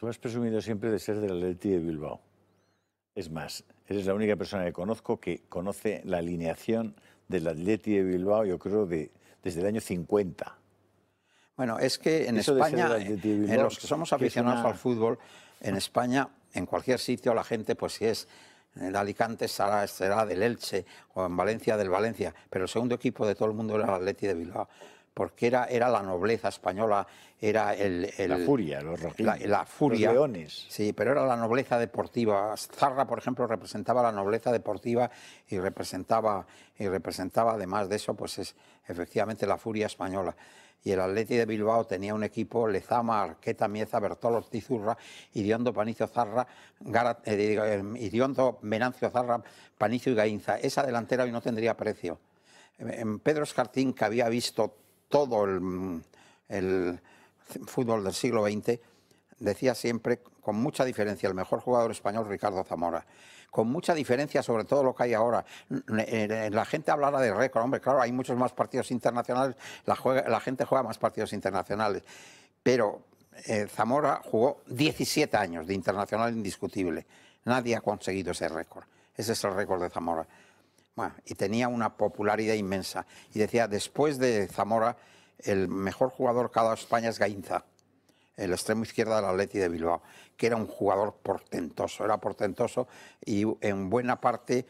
Tú has presumido siempre de ser del Atleti de Bilbao. Es más, eres la única persona que conozco que conoce la alineación del Atleti de Bilbao, yo creo, de, desde el año 50. Bueno, es que en España, eh, en los que somos aficionados al fútbol, en España, en cualquier sitio, la gente, pues si es en Alicante será, será del Elche o en Valencia del Valencia, pero el segundo equipo de todo el mundo era el Atleti de Bilbao porque era, era la nobleza española, era el, la furia, los la, los leones. Sí, pero era la nobleza deportiva. Zarra, por ejemplo, representaba la nobleza deportiva y representaba, y representaba además de eso, pues es efectivamente la furia española y el Atleti de Bilbao tenía un equipo Lezama, Arqueta, Mieza, Bertol tizurra ...Iriondo, Idiondo, Zarra, eh, eh, Venancio Zarra, Panicio y Gainza. Esa delantera hoy no tendría precio. En Pedro Escartín, que había visto todo el, fútbol del siglo XX, decía siempre, con mucha diferencia, el mejor jugador español, Ricardo Zamora. Con mucha diferencia sobre todo lo que hay ahora. Eh, eh, la gente hablará de récord, hombre, claro, hay muchos más partidos internacionales, la, gente juega más partidos internacionales, pero eh, Zamora jugó 17 años de internacional indiscutible. Nadie ha conseguido ese récord. Ese es el récord de Zamora y tenía una popularidad inmensa. Y decía, después de Zamora, el mejor jugador cada España es Gainza, el extremo izquierdo del Atleti de Bilbao, que era un jugador portentoso, era portentoso y en buena parte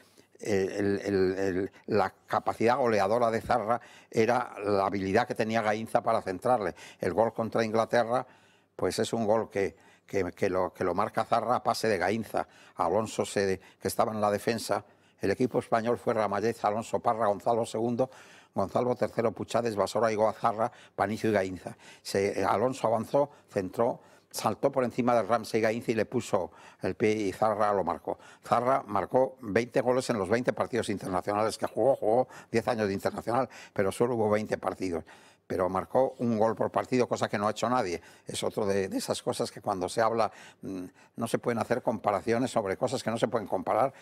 la capacidad goleadora de Zarra era la habilidad que tenía Gainza para centrarle. El gol contra Inglaterra, pues es un gol que, que, lo, marca Zarra a pase de Gainza. Alonso, se, que estaba en la defensa, el equipo español fue Ramayez, Alonso Parra, Gonzalo II, Gonzalo III, Puchades, Basora y Zarra, Panicio y Gainza. Eh, Alonso avanzó, centró, saltó por encima del Ramsey Gainza y le puso el pie y Zarra lo marcó. Zarra marcó 20 goles en los 20 partidos internacionales que jugó, jugó 10 años de internacional, pero solo hubo 20 partidos pero marcó un gol por partido, cosa que no ha hecho nadie. Es otro de, esas cosas que cuando se habla mm, no se pueden hacer comparaciones sobre cosas que no se pueden comparar.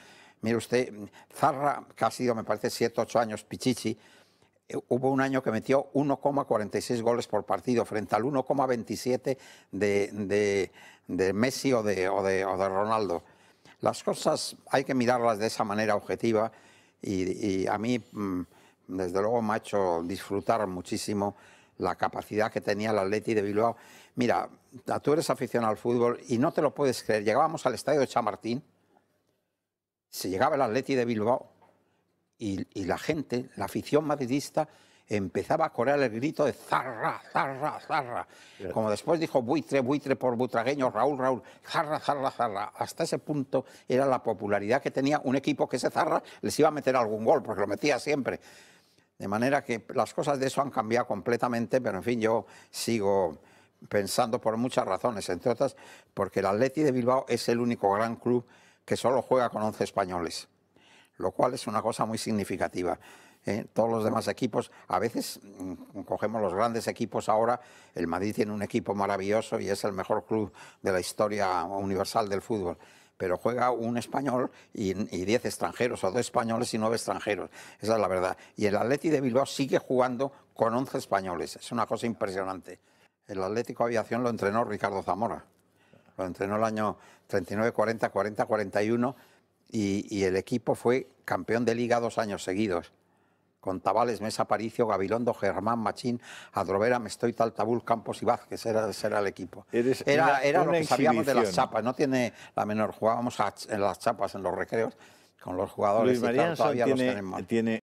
Mire usted, mm, Zarra, que ha sido, me parece, 7, 8 años Pichichi, eh, hubo un año que metió 1,46 goles por partido frente al 1,27 de, Messi o de, o, de, Ronaldo. Las cosas hay que mirarlas de esa manera objetiva y, a mí... Mm, desde luego me ha hecho disfrutar muchísimo la capacidad que tenía el Atleti de Bilbao. Mira, tú eres aficionado al fútbol y no te lo puedes creer. Llegábamos al estadio de Chamartín, se llegaba el Atleti de Bilbao y, la gente, la afición madridista, empezaba a correr el grito de zarra, zarra, zarra. Como después dijo buitre, buitre por butragueño, Raúl, Raúl, zarra, zarra, zarra. Hasta ese punto era la popularidad que tenía un equipo que se zarra les iba a meter algún gol, porque lo metía siempre. De manera que las cosas de eso han cambiado completamente, pero en fin, yo sigo pensando por muchas razones, entre otras porque el Atleti de Bilbao es el único gran club que solo juega con 11 españoles, lo cual es una cosa muy significativa. ¿eh? Todos los demás equipos, a veces mm, cogemos los grandes equipos ahora, el Madrid tiene un equipo maravilloso y es el mejor club de la historia universal del fútbol pero juega un español y, diez extranjeros, o dos españoles y nueve extranjeros. Esa es la verdad. Y el Atlético de Bilbao sigue jugando con once españoles. Es una cosa impresionante. El Atlético Aviación lo entrenó Ricardo Zamora. Lo entrenó el año 39, 40, 40, 41 y el equipo fue campeón de liga dos años seguidos con Tabales, Mesa, Paricio, Gabilondo, Germán, Machín, Adrovera, tal Tabul, Campos y Vázquez. Era, era el equipo. era era lo que sabíamos de las chapas. No tiene la menor. Jugábamos en las chapas, en los recreos, con los jugadores. Luis y todavía los tenemos.